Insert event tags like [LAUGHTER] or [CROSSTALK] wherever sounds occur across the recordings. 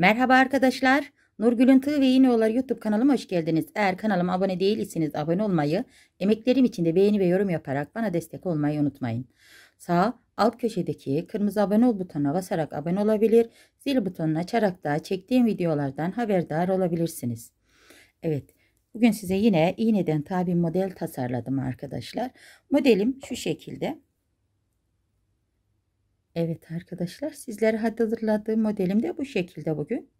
Merhaba arkadaşlar. Nurgül'ün Tığ ve İğne Yolları YouTube kanalıma hoş geldiniz. Eğer kanalıma abone değilseniz abone olmayı, emeklerim için de beğeni ve yorum yaparak bana destek olmayı unutmayın. Sağ alt köşedeki kırmızı abone ol butonuna basarak abone olabilir, zil butonunu açarak da çektiğim videolardan haberdar olabilirsiniz. Evet, bugün size yine iğneden tabi model tasarladım arkadaşlar. Modelim şu şekilde. Evet arkadaşlar sizlere hazırladığım modelim de bu şekilde bugün.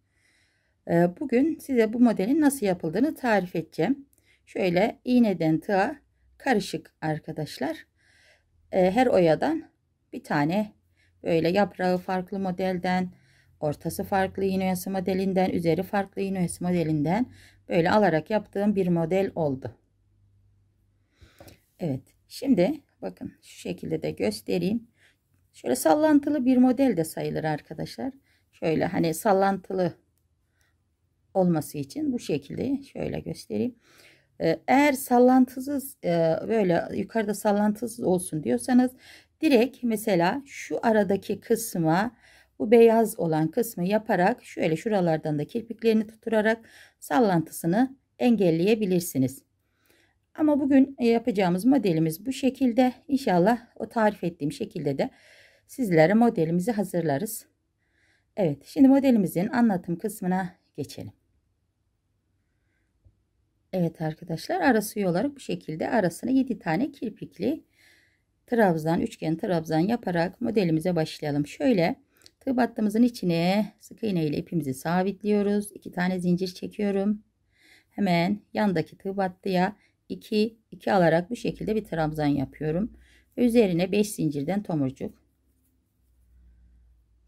Ee, bugün size bu modelin nasıl yapıldığını tarif edeceğim. Şöyle iğneden tığa karışık arkadaşlar. Ee, her oyadan bir tane böyle yaprağı farklı modelden, ortası farklı iğne oyası modelinden, üzeri farklı iğne oyası modelinden böyle alarak yaptığım bir model oldu. Evet şimdi bakın şu şekilde de göstereyim. Şöyle sallantılı bir model de sayılır arkadaşlar. Şöyle hani sallantılı olması için bu şekilde şöyle göstereyim. Ee, eğer sallantısız e, böyle yukarıda sallantısız olsun diyorsanız direkt mesela şu aradaki kısma bu beyaz olan kısmı yaparak şöyle şuralardan da kirpiklerini tutturarak sallantısını engelleyebilirsiniz. Ama bugün e, yapacağımız modelimiz bu şekilde. İnşallah o tarif ettiğim şekilde de sizlere modelimizi hazırlarız. Evet şimdi modelimizin anlatım kısmına geçelim. Evet arkadaşlar arası olarak bu şekilde arasına 7 tane kirpikli trabzan üçgen trabzan yaparak modelimize başlayalım. Şöyle tığ battığımızın içine sık iğne ile ipimizi sabitliyoruz. 2 tane zincir çekiyorum. Hemen yandaki tığ battıya 2 2 alarak bu şekilde bir trabzan yapıyorum. Üzerine 5 zincirden tomurcuk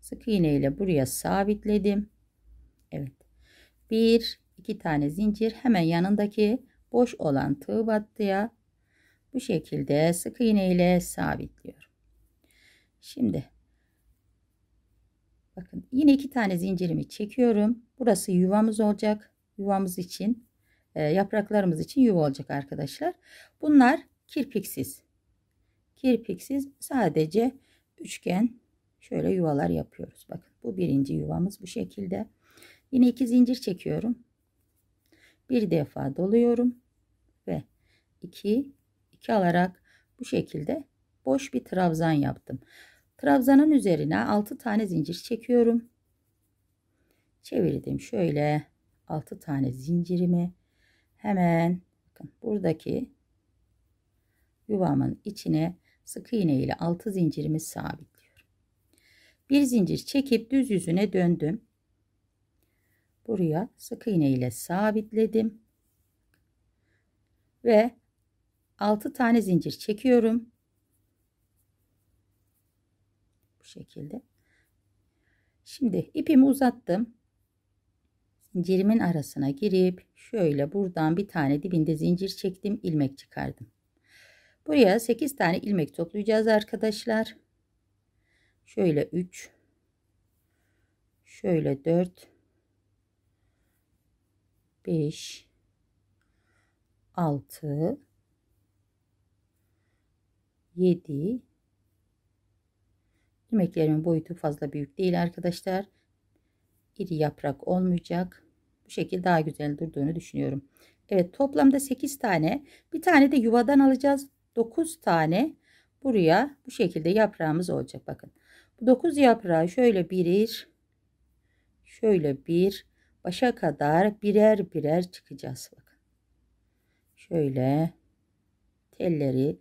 sık iğne ile buraya sabitledim. Evet. Bir, iki tane zincir hemen yanındaki boş olan tığ battıya bu şekilde sık iğne ile sabitliyorum. Şimdi bakın yine iki tane zincirimi çekiyorum. Burası yuvamız olacak. Yuvamız için e, yapraklarımız için yuva olacak arkadaşlar. Bunlar kirpiksiz. Kirpiksiz sadece üçgen şöyle yuvalar yapıyoruz. Bakın bu birinci yuvamız bu şekilde. Yine iki zincir çekiyorum. Bir defa doluyorum ve iki iki alarak bu şekilde boş bir trabzan yaptım. Trabzanın üzerine altı tane zincir çekiyorum. Çevirdim şöyle Altı tane zincirimi hemen bakın buradaki yuvamın içine sık iğne ile altı zincirimi sabit bir zincir çekip düz yüzüne döndüm. Buraya sık iğne ile sabitledim. Ve 6 tane zincir çekiyorum. Bu şekilde. Şimdi ipimi uzattım. Zincirimin arasına girip şöyle buradan bir tane dibinde zincir çektim, ilmek çıkardım. Buraya 8 tane ilmek toplayacağız arkadaşlar. Şöyle 3. Şöyle 4. 5. 6. 7. Yemeklerimin boyutu fazla büyük değil arkadaşlar. İri yaprak olmayacak. Bu şekilde daha güzel durduğunu düşünüyorum. Evet toplamda 8 tane. Bir tane de yuvadan alacağız. 9 tane buraya bu şekilde yaprağımız olacak. Bakın 9 yaprağı şöyle birir, şöyle bir, başa kadar birer birer çıkacağız. Bakın. Şöyle telleri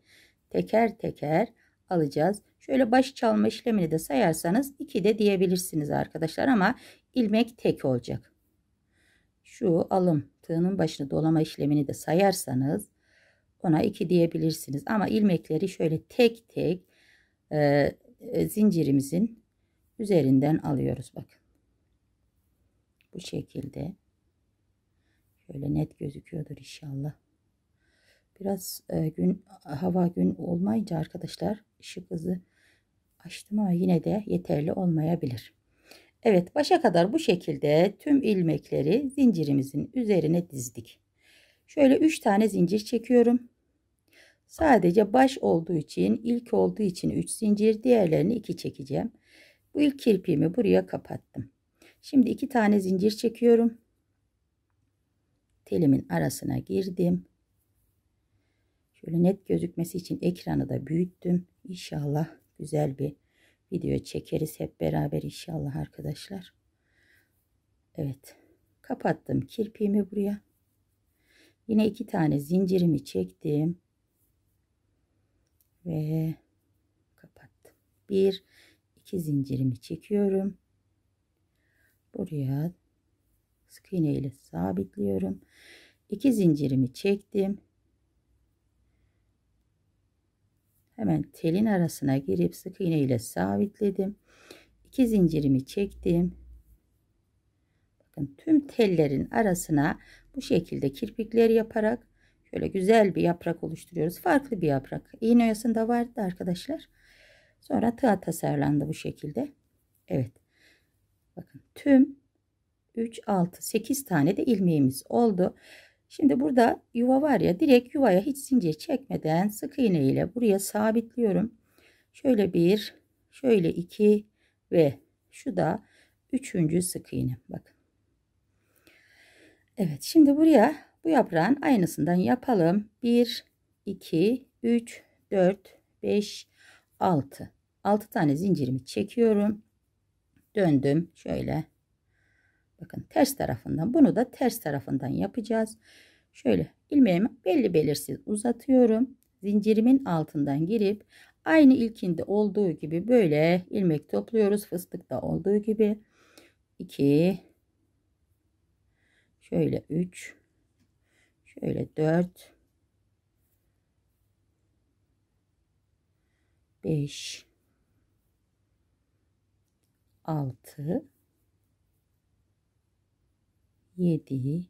teker teker alacağız. Şöyle baş çalma işlemini de sayarsanız 2 de diyebilirsiniz arkadaşlar ama ilmek tek olacak. Şu alım tığının başına dolama işlemini de sayarsanız ona 2 diyebilirsiniz. Ama ilmekleri şöyle tek tek e, e, zincirimizin üzerinden alıyoruz. Bakın. Bu şekilde. Şöyle net gözüküyordur inşallah. Biraz e, gün hava gün olmayınca arkadaşlar ışık hızı açtım ama yine de yeterli olmayabilir. Evet başa kadar bu şekilde tüm ilmekleri zincirimizin üzerine dizdik. Şöyle 3 tane zincir çekiyorum. Sadece baş olduğu için ilk olduğu için 3 zincir diğerlerini 2 çekeceğim. Bu ilk kirpiğimi buraya kapattım. Şimdi 2 tane zincir çekiyorum. Telimin arasına girdim. Şöyle net gözükmesi için ekranı da büyüttüm. İnşallah güzel bir video çekeriz hep beraber inşallah arkadaşlar. Evet. Kapattım kirpiğimi buraya. Yine iki tane zincirimi çektim ve kapattım. Bir, iki zincirimi çekiyorum. Buraya sık iğne ile sabitliyorum. İki zincirimi çektim. Hemen telin arasına girip sık iğne ile sabitledim. İki zincirimi çektim. Bakın tüm tellerin arasına bu şekilde kirpikler yaparak Şöyle güzel bir yaprak oluşturuyoruz. Farklı bir yaprak. İğne oyasında vardı arkadaşlar. Sonra tığa tasarlandı bu şekilde. Evet. Bakın tüm 3, 6, 8 tane de ilmeğimiz oldu. Şimdi burada yuva var ya direkt yuvaya hiç zincir çekmeden sık iğne ile buraya sabitliyorum. Şöyle bir, şöyle iki ve şu da üçüncü sık iğne. Bakın. Evet şimdi buraya bu yaprağın aynısından yapalım. 1, 2, 3, 4, 5, 6. 6 tane zincirimi çekiyorum. Döndüm. Şöyle. Bakın ters tarafından. Bunu da ters tarafından yapacağız. Şöyle ilmeğimi belli belirsiz uzatıyorum. Zincirimin altından girip aynı ilkinde olduğu gibi böyle ilmek topluyoruz. Fıstıkta olduğu gibi. 2 Şöyle 3 Şöyle 4 5 6 7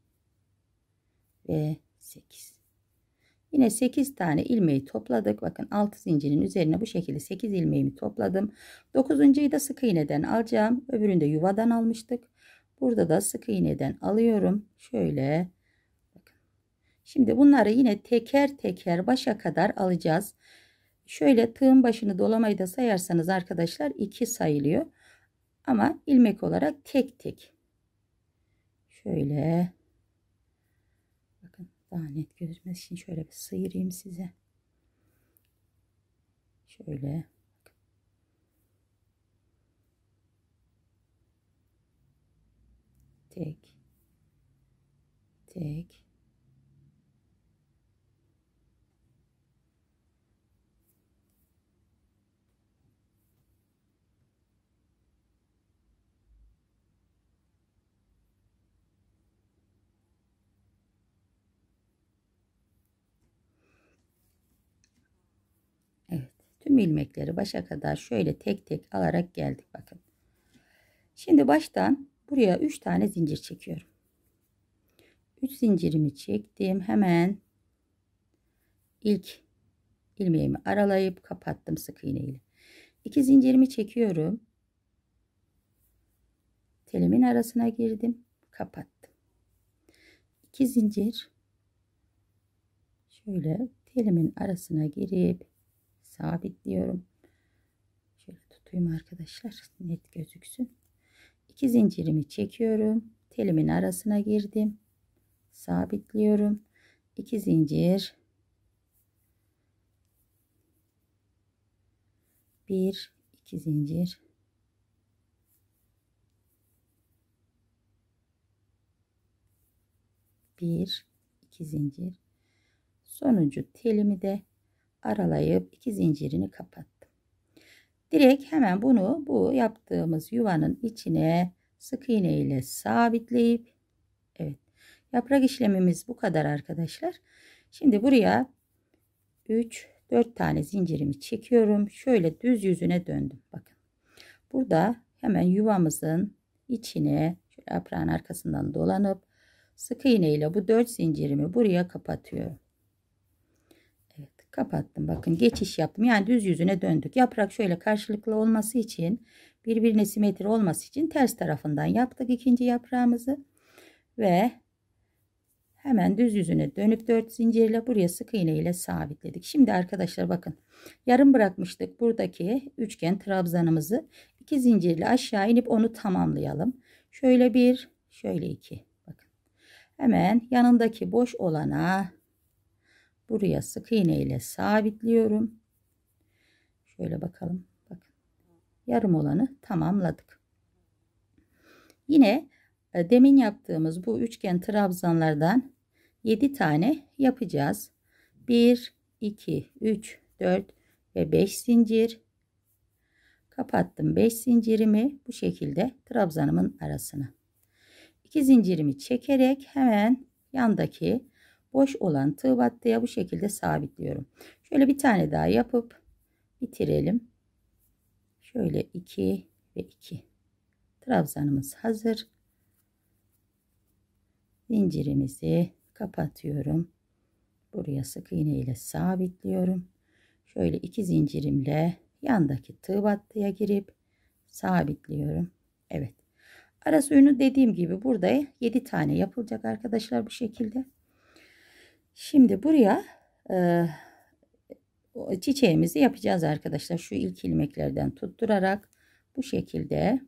ve 8. Yine 8 tane ilmeği topladık. Bakın 6 zincirin üzerine bu şekilde 8 ilmeğimi topladım. 9.'yı da sık iğneden alacağım. Öbürünü de yuvadan almıştık. Burada da sık iğneden alıyorum. Şöyle Şimdi bunları yine teker teker başa kadar alacağız. Şöyle tığın başını dolamayı da sayarsanız arkadaşlar 2 sayılıyor. Ama ilmek olarak tek tek. Şöyle. Bakın daha net gözükmez. için şöyle bir sıyırayım size. Şöyle. Tek. Tek. tüm ilmekleri başa kadar şöyle tek tek alarak geldik bakın. Şimdi baştan buraya 3 tane zincir çekiyorum. 3 zincirimi çektim. Hemen ilk ilmeğimi aralayıp kapattım sık iğne ile. 2 zincirimi çekiyorum. Telimin arasına girdim. Kapattım. 2 zincir şöyle telimin arasına girip sabitliyorum. Şöyle tutayım arkadaşlar net gözüksün. İki zincirimi çekiyorum. Telimin arasına girdim. Sabitliyorum. İki zincir. bir, iki zincir. bir iki zincir sonuncu telimi de aralayıp iki zincirini kapattım. Direkt hemen bunu bu yaptığımız yuvanın içine sık iğne ile sabitleyip evet yaprak işlemimiz bu kadar arkadaşlar. Şimdi buraya 3 4 tane zincirimi çekiyorum. Şöyle düz yüzüne döndüm. Bakın. Burada hemen yuvamızın içine şöyle yaprağın arkasından dolanıp sık iğne ile bu 4 zincirimi buraya kapatıyorum kapattım. Bakın geçiş yaptım. Yani düz yüzüne döndük. Yaprak şöyle karşılıklı olması için birbirine simetri olması için ters tarafından yaptık ikinci yaprağımızı. Ve hemen düz yüzüne dönüp 4 zincirle buraya sık iğne ile sabitledik. Şimdi arkadaşlar bakın yarım bırakmıştık buradaki üçgen trabzanımızı. 2 zincirle aşağı inip onu tamamlayalım. Şöyle bir şöyle iki. Bakın. Hemen yanındaki boş olana buraya sık iğne ile sabitliyorum. Şöyle bakalım. Bakın. Yarım olanı tamamladık. Yine e, demin yaptığımız bu üçgen trabzanlardan 7 tane yapacağız. 1 2 3 4 ve 5 zincir kapattım 5 zincirimi bu şekilde trabzanımın arasına 2 zincirimi çekerek hemen yandaki boş olan tığ battıya bu şekilde sabitliyorum. Şöyle bir tane daha yapıp bitirelim. Şöyle 2 ve 2. Trabzanımız hazır. Zincirimizi kapatıyorum. Buraya sık iğne ile sabitliyorum. Şöyle iki zincirimle yandaki tığ battıya girip sabitliyorum. Evet. Arası ünü dediğim gibi burada 7 tane yapılacak arkadaşlar bu şekilde. Şimdi buraya e, çiçeğimizi yapacağız arkadaşlar. Şu ilk ilmeklerden tutturarak bu şekilde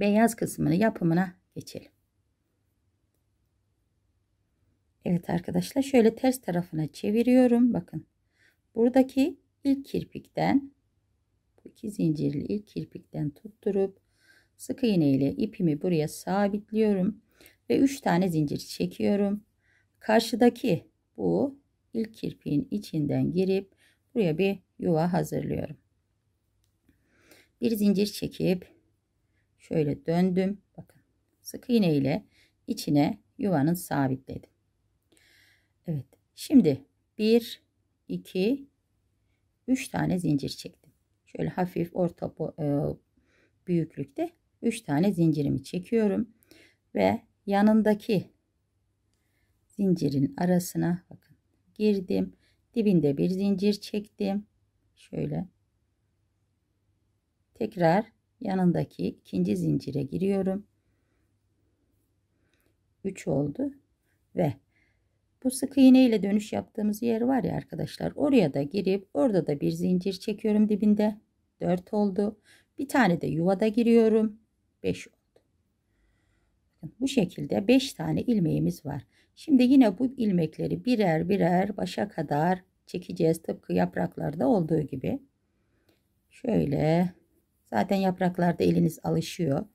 beyaz kısmını yapımına geçelim. Evet arkadaşlar şöyle ters tarafına çeviriyorum. Bakın buradaki ilk kirpikten bu iki zincirli ilk kirpikten tutturup sık iğne ile ipimi buraya sabitliyorum ve 3 tane zincir çekiyorum. Karşıdaki bu ilk kirpiğin içinden girip buraya bir yuva hazırlıyorum. Bir zincir çekip şöyle döndüm. Bakın sık iğne ile içine yuvanın sabitledim. Evet şimdi 1 2 3 tane zincir çektim. Şöyle hafif orta e, büyüklükte 3 tane zincirimi çekiyorum ve yanındaki zincirin arasına bakın girdim. Dibinde bir zincir çektim. Şöyle. Tekrar yanındaki ikinci zincire giriyorum. 3 oldu ve bu sık iğne ile dönüş yaptığımız yer var ya arkadaşlar oraya da girip orada da bir zincir çekiyorum dibinde 4 oldu bir tane de yuvada giriyorum 5 Bakın bu şekilde 5 tane ilmeğimiz var. Şimdi yine bu ilmekleri birer birer başa kadar çekeceğiz. Tıpkı yapraklarda olduğu gibi. Şöyle zaten yapraklarda eliniz alışıyor.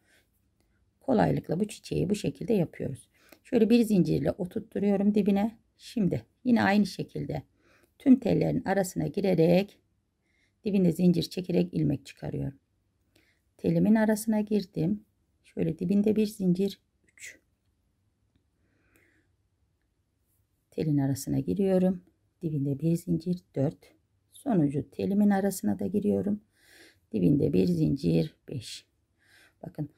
Kolaylıkla bu çiçeği bu şekilde yapıyoruz. Şöyle bir zincirle oturtturuyorum dibine. Şimdi yine aynı şekilde tüm tellerin arasına girerek dibine zincir çekerek ilmek çıkarıyorum. Telimin arasına girdim. Şöyle dibinde bir zincir telin arasına giriyorum. Dibinde bir zincir 4. Sonucu telimin arasına da giriyorum. Dibinde bir zincir 5. Bakın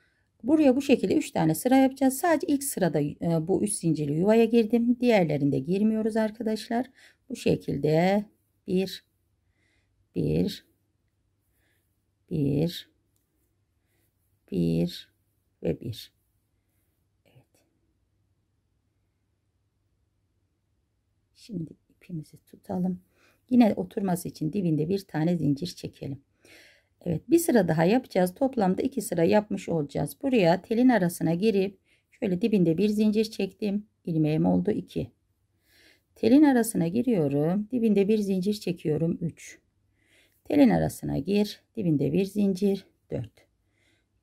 buraya bu şekilde 3 tane sıra yapacağız. Sadece ilk sırada e, bu 3 zincirli yuvaya girdim. Diğerlerinde girmiyoruz arkadaşlar. Bu şekilde 1 1 1 1 ve 1 Şimdi ipimizi tutalım. Yine oturması için dibinde bir tane zincir çekelim. Evet bir sıra daha yapacağız. Toplamda iki sıra yapmış olacağız. Buraya telin arasına girip şöyle dibinde bir zincir çektim. Ilmeğim oldu 2. Telin arasına giriyorum. Dibinde bir zincir çekiyorum 3. Telin arasına gir. Dibinde bir zincir 4.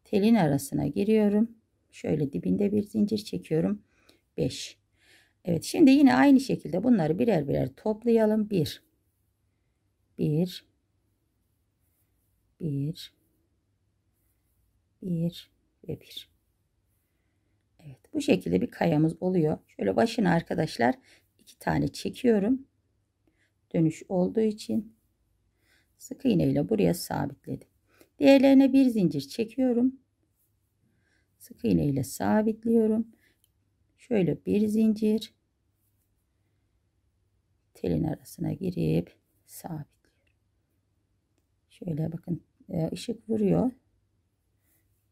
Telin arasına giriyorum. Şöyle dibinde bir zincir çekiyorum 5. Evet şimdi yine aynı şekilde bunları birer birer toplayalım. 1 1 1 1 ve 1 Evet bu şekilde bir kayamız oluyor. Şöyle başına arkadaşlar iki tane çekiyorum. Dönüş olduğu için sık iğne ile buraya sabitledim. Diğerlerine bir zincir çekiyorum. Sık iğne ile sabitliyorum şöyle bir zincir telin arasına girip sabitliyorum. Şöyle bakın e, ışık vuruyor.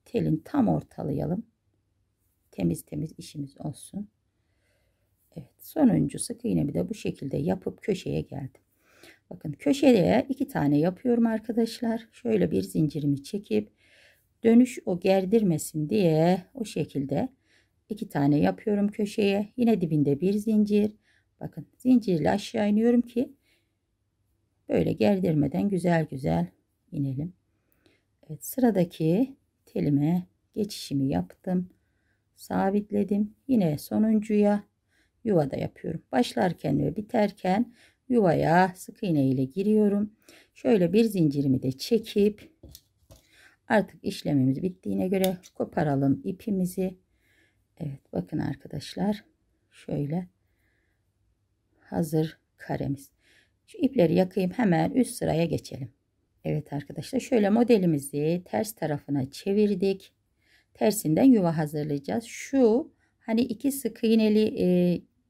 Telin tam ortalayalım. Temiz temiz işimiz olsun. Evet sonuncu sık iğnemi de bu şekilde yapıp köşeye geldim. Bakın köşeye iki tane yapıyorum arkadaşlar. Şöyle bir zincirimi çekip dönüş o gerdirmesin diye o şekilde iki tane yapıyorum köşeye yine dibinde bir zincir bakın zincirle aşağı iniyorum ki böyle gerdirmeden güzel güzel inelim Evet sıradaki telime geçişimi yaptım sabitledim yine sonuncuya yuvada yapıyorum başlarken ve biterken yuvaya sık iğne ile giriyorum şöyle bir zincirimi de çekip artık işlemimiz bittiğine göre koparalım ipimizi Evet bakın arkadaşlar şöyle hazır karemiz. Şu ipleri yakayım hemen üst sıraya geçelim. Evet arkadaşlar şöyle modelimizi ters tarafına çevirdik. Tersinden yuva hazırlayacağız. Şu hani iki sık iğneli e,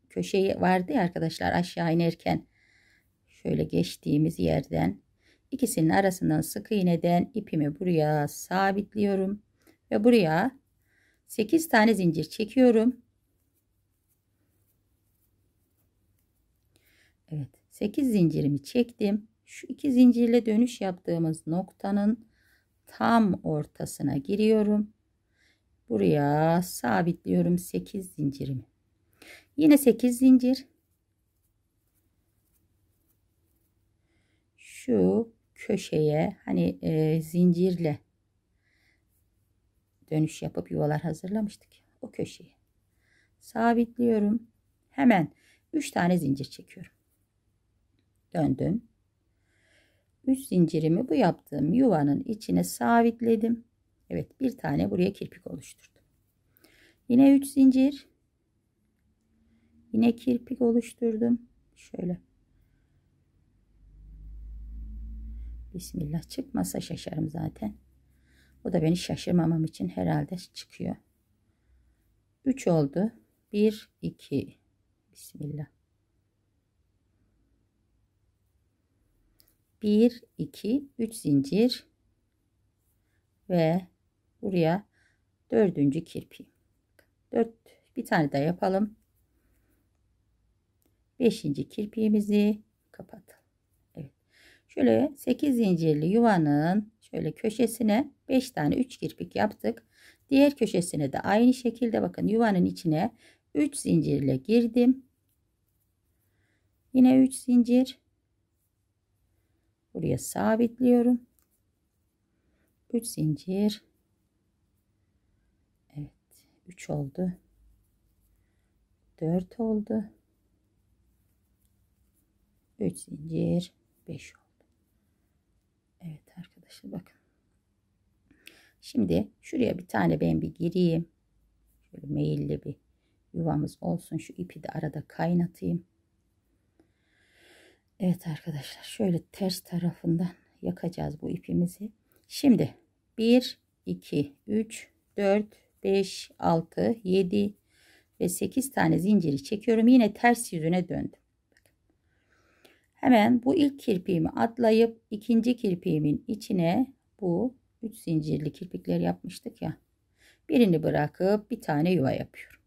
köşeyi vardı ya arkadaşlar aşağı inerken şöyle geçtiğimiz yerden ikisinin arasından sık iğneden ipimi buraya sabitliyorum ve buraya 8 tane zincir çekiyorum. Evet 8 zincirimi çektim. Şu iki zincirle dönüş yaptığımız noktanın tam ortasına giriyorum. Buraya sabitliyorum 8 zincirimi. Yine 8 zincir. Şu köşeye hani e, zincirle dönüş yapıp yuvalar hazırlamıştık. O köşeye. Sabitliyorum. Hemen 3 tane zincir çekiyorum. Döndüm. 3 zincirimi bu yaptığım yuvanın içine sabitledim. Evet bir tane buraya kirpik oluşturdum. Yine 3 zincir. Yine kirpik oluşturdum. Şöyle. Bismillah çıkmasa şaşarım zaten. Bu da beni şaşırmamam için herhalde çıkıyor. 3 oldu. 1, 2. Bismillah. 1, 2, 3 zincir. Ve buraya 4. kirpi. 4 bir tane daha yapalım. 5. kirpiğimizi kapatalım. Evet. Şöyle 8 zincirli yuvanın Şöyle köşesine 5 tane 3 kirpik yaptık. Diğer köşesine de aynı şekilde bakın yuvanın içine 3 zincirle girdim. Yine 3 zincir. Buraya sabitliyorum. 3 zincir. Evet, 3 oldu. 4 oldu. 3 zincir, 5 oldu. Evet arkadaşlar arkadaşlar bakın. Şimdi şuraya bir tane ben bir gireyim. Şöyle meyilli bir yuvamız olsun. Şu ipi de arada kaynatayım. Evet arkadaşlar şöyle ters tarafından yakacağız bu ipimizi. Şimdi 1, 2, 3, 4, 5, 6, 7 ve 8 tane zinciri çekiyorum. Yine ters yüzüne döndüm. Hemen bu ilk kirpiğimi atlayıp ikinci kirpiğimin içine bu 3 zincirli kirpikler yapmıştık ya. Birini bırakıp bir tane yuva yapıyorum.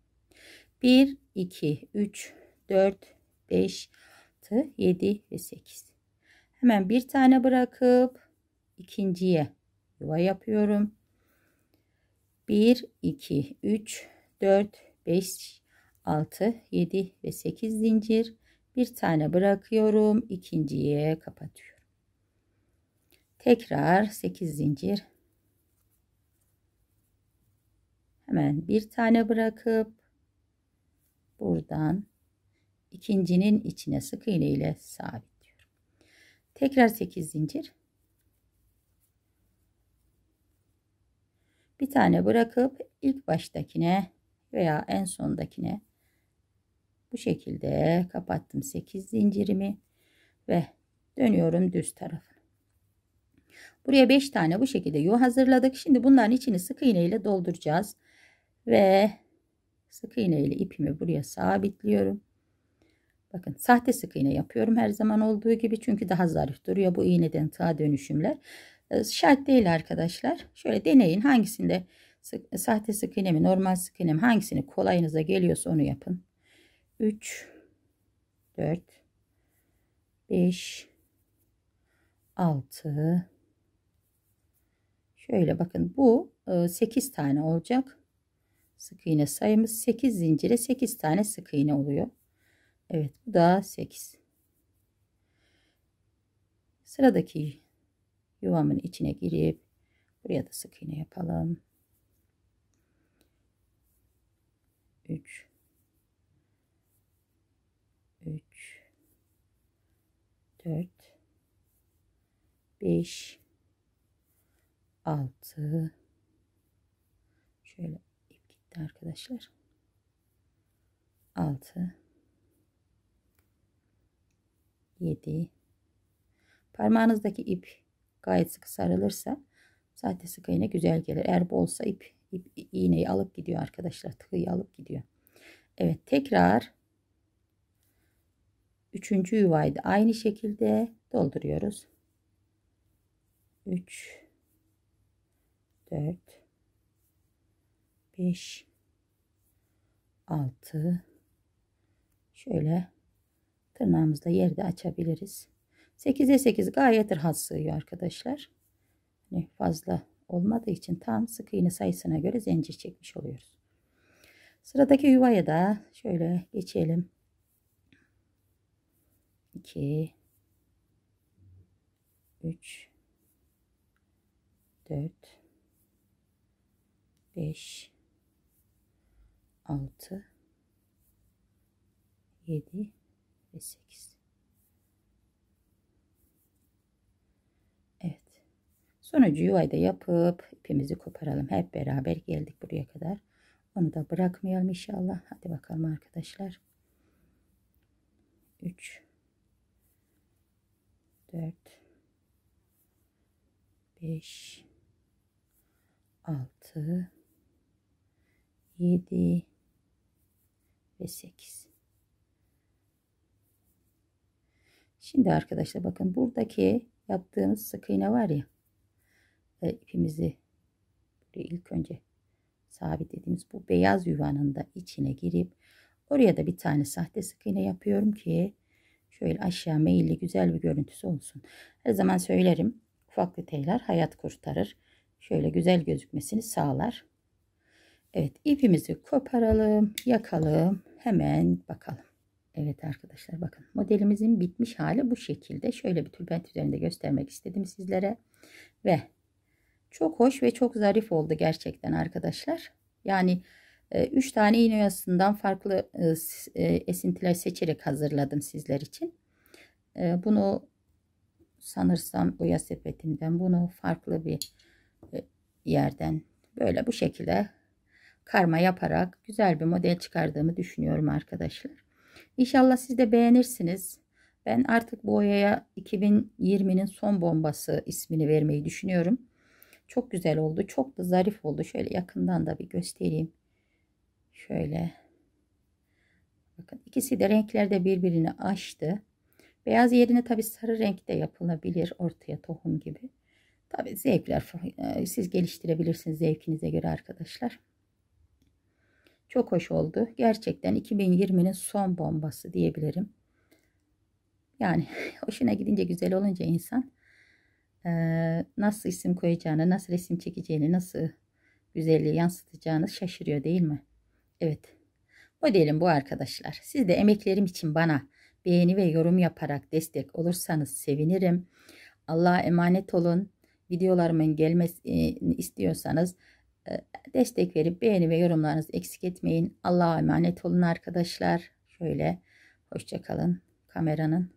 1, 2, 3, 4, 5, 6, 7 ve 8. Hemen bir tane bırakıp ikinciye yuva yapıyorum. 1, 2, 3, 4, 5, 6, 7 ve 8 zincir bir tane bırakıyorum ikinciye kapatıyorum tekrar 8 zincir hemen bir tane bırakıp buradan ikincinin içine sık iğne ile sabitliyorum tekrar 8 zincir bir tane bırakıp ilk baştakine veya en sondakine bu şekilde kapattım 8 zincirimi ve dönüyorum düz tarafına buraya 5 tane bu şekilde yuva hazırladık şimdi bunların içini sık iğne ile dolduracağız ve sık iğne ile ipimi buraya sabitliyorum Bakın sahte sık iğne yapıyorum her zaman olduğu gibi çünkü daha zarif duruyor bu iğneden tığa dönüşümler. Ee, şart değil arkadaşlar. Şöyle deneyin hangisinde sık, sahte sık iğne mi normal sık iğne mi hangisini kolayınıza geliyorsa onu yapın. 3 4 5 6 şöyle bakın bu 8 e, tane olacak sık iğne sayımız 8 zincire 8 tane sık iğne oluyor Evet bu da 8 sıradaki yuvamın içine girip buraya da sık iğne yapalım 3 4 5 6 şöyle ip gitti arkadaşlar 6 7 parmağınızdaki ip gayet sıkı sarılırsa sahte sık iğne güzel gelir eğer bolsa ip, ip iğneyi alıp gidiyor arkadaşlar tığı alıp gidiyor Evet tekrar Üçüncü yuvayı da aynı şekilde dolduruyoruz. 3 4 5 6 şöyle tırnağımızla yerde açabiliriz. 8'e 8 gayet rahat sığıyor arkadaşlar. Yani fazla olmadığı için tam sık iğne sayısına göre zincir çekmiş oluyoruz. Sıradaki yuvaya da şöyle geçelim. 2 3 4 5 6 7 ve 8 Evet sonucu yuvayı da yapıp ipimizi koparalım hep beraber geldik buraya kadar onu da bırakmayalım inşallah hadi bakalım arkadaşlar 3 4 5 6 7 ve 8 Şimdi arkadaşlar bakın buradaki yaptığımız sık iğne var ya e, ipimizi ilk önce sabitlediğimiz bu beyaz yuvanın da içine girip oraya da bir tane sahte sık iğne yapıyorum ki Şöyle aşağı meyilli güzel bir görüntüsü olsun. Her zaman söylerim. Ufak detaylar hayat kurtarır. Şöyle güzel gözükmesini sağlar. Evet ipimizi koparalım, yakalım. Hemen bakalım. Evet arkadaşlar bakın modelimizin bitmiş hali bu şekilde. Şöyle bir tülbent üzerinde göstermek istedim sizlere. Ve çok hoş ve çok zarif oldu gerçekten arkadaşlar. Yani 3 ee, tane iğne oyasından farklı e, e, esintiler seçerek hazırladım sizler için. Ee, bunu sanırsam oya sepetinden bunu farklı bir e, yerden böyle bu şekilde karma yaparak güzel bir model çıkardığımı düşünüyorum arkadaşlar. İnşallah siz de beğenirsiniz. Ben artık bu oyaya 2020'nin son bombası ismini vermeyi düşünüyorum. Çok güzel oldu. Çok da zarif oldu. Şöyle yakından da bir göstereyim. Şöyle. Bakın ikisi de renklerde birbirini açtı. Beyaz yerine tabi sarı renk de yapılabilir ortaya tohum gibi. Tabi zevkler e, siz geliştirebilirsiniz zevkinize göre arkadaşlar. Çok hoş oldu. Gerçekten 2020'nin son bombası diyebilirim. Yani [LAUGHS] hoşuna gidince güzel olunca insan e, nasıl isim koyacağını, nasıl resim çekeceğini, nasıl güzelliği yansıtacağını şaşırıyor değil mi? Evet. Modelim bu arkadaşlar. Siz de emeklerim için bana beğeni ve yorum yaparak destek olursanız sevinirim. Allah'a emanet olun. Videolarımın gelmesini istiyorsanız e, destek verip beğeni ve yorumlarınızı eksik etmeyin. Allah'a emanet olun arkadaşlar. Şöyle hoşçakalın. Kameranın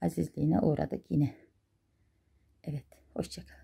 azizliğine uğradık yine. Evet hoşçakalın.